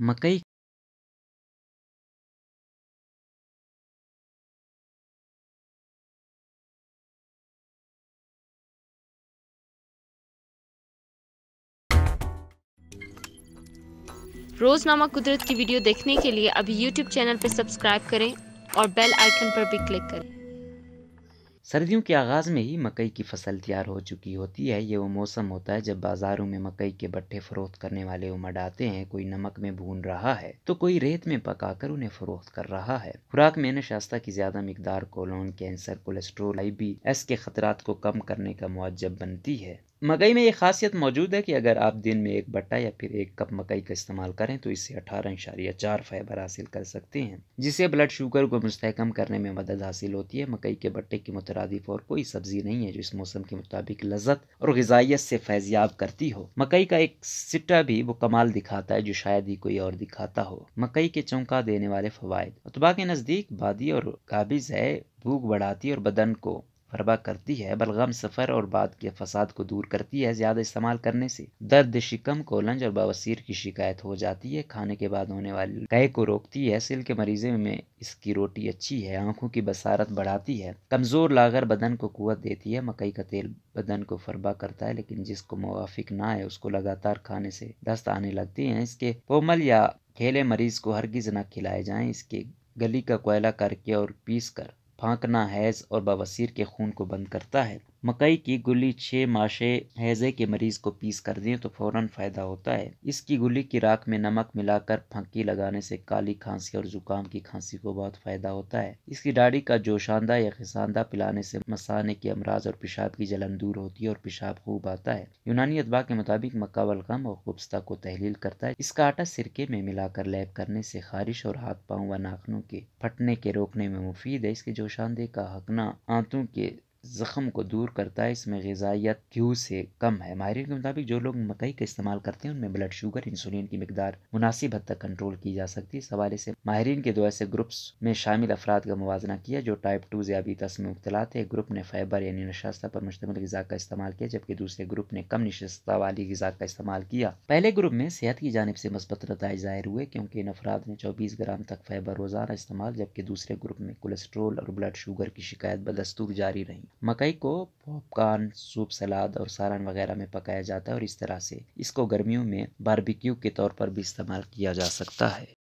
मकई रोज नामा कुदरत की वीडियो देखने के लिए अभी YouTube चैनल पर सब्सक्राइब करें और बेल आइकन पर भी क्लिक करें सर्दियों के आगाज़ में ही मकई की फसल तैयार हो चुकी होती है ये वो मौसम होता है जब बाज़ारों में मकई के बट्टे फ़रोख्त करने वाले उमड़ आते हैं कोई नमक में भून रहा है तो कोई रेत में पकाकर उन्हें फ़रोख्त कर रहा है खुराक में नशास्ता की ज़्यादा मकदार colon cancer cholesterol I B S के खतरात को कम करने का मुआजब बनती है मकई में ये खासियत मौजूद है कि अगर आप दिन में एक बट्टा या फिर एक कप मकई का इस्तेमाल करें तो इससे अठारह इशारिया चार फाइबर हासिल कर सकते हैं जिससे ब्लड शुगर को मुस्तकम करने में मदद हासिल होती है मकई के बट्टे की मुतरदिफ और कोई सब्जी नहीं है जो इस मौसम के मुताबिक लजत और गजाइत से फैजियाब करती हो मकई का एक सिट्टा भी वो कमाल दिखाता है जो शायद ही कोई और दिखाता हो मकई के चौंका देने वाले फवायद अतबा के नज़दीक बादी और काबिज है भूख बढ़ाती है और बदन को फरबा करती है बलगम सफ़र और बाद के फसाद को दूर करती है ज़्यादा इस्तेमाल करने से दर्द शिकम कोलंज और बवसीर की शिकायत हो जाती है खाने के बाद होने वाली कह को रोकती है सिल के मरीज़े में इसकी रोटी अच्छी है आंखों की बसारत बढ़ाती है कमज़ोर लागर बदन को कुत देती है मकई का तेल बदन को फरबा करता है लेकिन जिसको मुआफिक ना आए उसको लगातार खाने से दस्त आने लगती हैं इसके कोमल या खेले मरीज़ को हरगिज़ ना खिलाए जाएं इसके गली का कोयला करके और पीस कर फांकना हैज़ और बवासीर के खून को बंद करता है मकई की गुली छः माशे हैज़े के मरीज़ को पीस कर दें तो फ़ौरन फ़ायदा होता है इसकी गुली की राख में नमक मिलाकर फंकी लगाने से काली खांसी और ज़ुकाम की खांसी को बहुत फ़ायदा होता है इसकी डाढ़ी का जोशानदा या खिसांदा पिलाने से मसाने के अमराज और पेशाब की जलन दूर होती है और पेशाब खूब आता है यूनानी अतबा के मुताबिक मक्का वलगम और खुबस्ता को तहलील करता है इसका आटा सिरके में मिलाकर लैब करने से खारिश और हाथ पाँव व नाखनों के फटने के रोकने में मुफीद है इसके जोशानदे का हकना आंतों के ज़ख़म को दूर करता है इसमें गजाइत घ्यू से कम है माहरी के मुताबिक जो लोग मकई का इस्तेमाल करते हैं उनमें ब्लड शुगर इंसुलिन की मकदार मुनासिब हद तक कंट्रोल की जा सकती है इस हवाले से माहरीन के दो ऐसे ग्रुप्स में शामिल अफराद का मुवजना किया जो टाइप टू जयाबीतस में मुबतला थे ग्रुप ने फाइबर यानी नशास्त पर मुश्तम गजा का इस्तेमाल किया जबकि दूसरे ग्रुप ने कम नशस्ता वाली गजा का इस्तेमाल किया पहले ग्रुप में सेहत की जानब से मस्बत नतज ज़ाहिर हुए क्योंकि इन अफराद ने चौबीस ग्राम तक फाइबर रोज़ाना इस्तेमाल जबकि दूसरे ग्रुप में कोलेस्ट्रोल और ब्लड शुगर की शिकायत बदस्तूर जारी रही मकई को पॉपकॉर्न सूप सलाद और सालन वगैरह में पकाया जाता है और इस तरह से इसको गर्मियों में बारबेक्यू के तौर पर भी इस्तेमाल किया जा सकता है